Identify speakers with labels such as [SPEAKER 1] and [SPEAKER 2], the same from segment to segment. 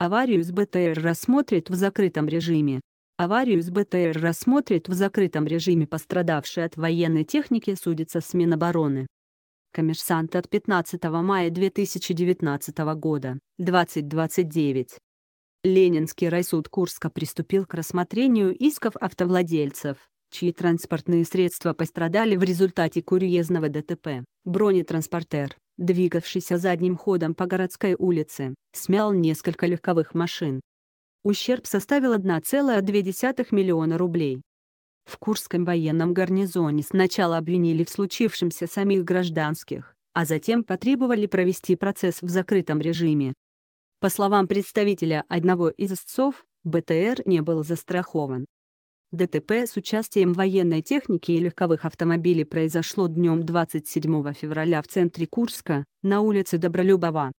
[SPEAKER 1] Аварию с БТР рассмотрит в закрытом режиме. Аварию с БТР рассмотрит в закрытом режиме пострадавший от военной техники судится с Минобороны. Коммерсант от 15 мая 2019 года, 2029. Ленинский райсуд Курска приступил к рассмотрению исков автовладельцев, чьи транспортные средства пострадали в результате курьезного ДТП, бронетранспортер, двигавшийся задним ходом по городской улице, смял несколько легковых машин. Ущерб составил 1,2 миллиона рублей. В Курском военном гарнизоне сначала обвинили в случившемся самих гражданских, а затем потребовали провести процесс в закрытом режиме. По словам представителя одного из истцов, БТР не был застрахован, ДТП с участием военной техники и легковых автомобилей произошло днем 27 февраля в центре Курска, на улице Добролюбова.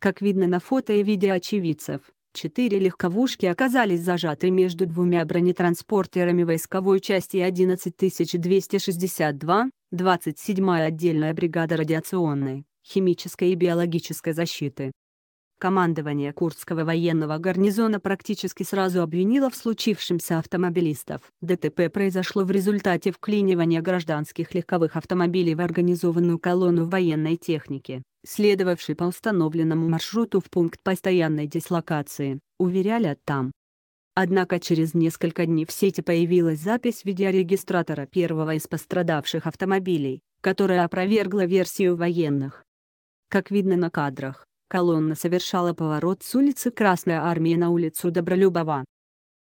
[SPEAKER 1] Как видно на фото и видео очевидцев, четыре легковушки оказались зажаты между двумя бронетранспортерами войсковой части 11262, 27-я отдельная бригада радиационной, химической и биологической защиты. Командование Курдского военного гарнизона практически сразу обвинило в случившемся автомобилистов. ДТП произошло в результате вклинивания гражданских легковых автомобилей в организованную колонну военной техники, следовавшей по установленному маршруту в пункт постоянной дислокации, уверяли там. Однако через несколько дней в сети появилась запись видеорегистратора первого из пострадавших автомобилей, которая опровергла версию военных. Как видно на кадрах, Колонна совершала поворот с улицы Красной Армии на улицу Добролюбова.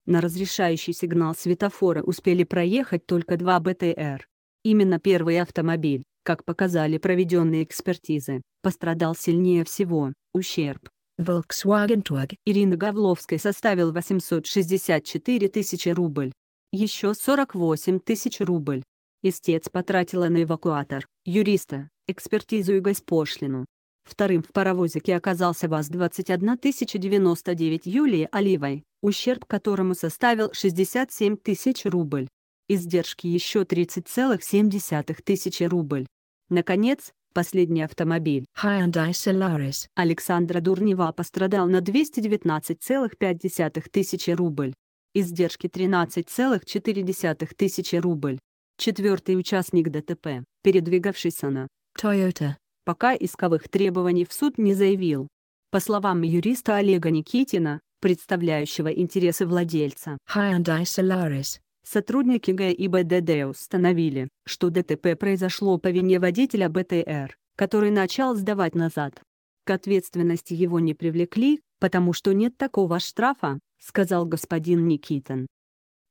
[SPEAKER 1] На разрешающий сигнал светофора успели проехать только два БТР. Именно первый автомобиль, как показали проведенные экспертизы, пострадал сильнее всего, ущерб. Volkswagen Touareg Ирины Гавловской составил 864 тысячи рубль. Еще 48 тысяч рубль. Истец потратила на эвакуатор, юриста, экспертизу и госпошлину, Вторым в паровозике оказался ВАЗ-21 099 Юлии Оливой, ущерб которому составил 67 тысяч рубль. Издержки еще 30,7 тысячи рубль. Наконец, последний автомобиль Hyundai Solaris Александра Дурнева пострадал на 219,5 тысячи рубль. Издержки 13,4 тысячи рубль. Четвертый участник ДТП, передвигавшийся на Toyota пока исковых требований в суд не заявил. По словам юриста Олега Никитина, представляющего интересы владельца Hyundai Solaris, сотрудники ГИБДД установили, что ДТП произошло по вине водителя БТР, который начал сдавать назад. К ответственности его не привлекли, потому что нет такого штрафа, сказал господин Никитин.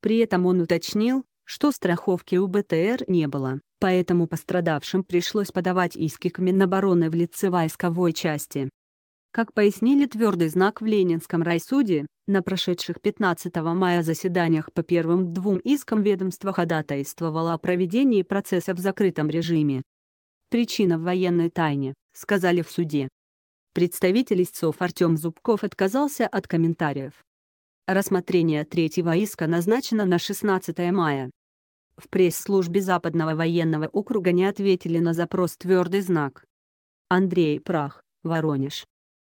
[SPEAKER 1] При этом он уточнил, что страховки у БТР не было, поэтому пострадавшим пришлось подавать иски к Минобороны в лице войсковой части. Как пояснили твердый знак в Ленинском райсуде, на прошедших 15 мая заседаниях по первым двум искам ведомство ходатайствовало о проведении процесса в закрытом режиме. Причина в военной тайне, сказали в суде. Представитель истцов Артем Зубков отказался от комментариев. Рассмотрение третьего иска назначено на 16 мая в пресс-службе Западного военного округа не ответили на запрос «Твердый знак». Андрей Прах, Воронеж.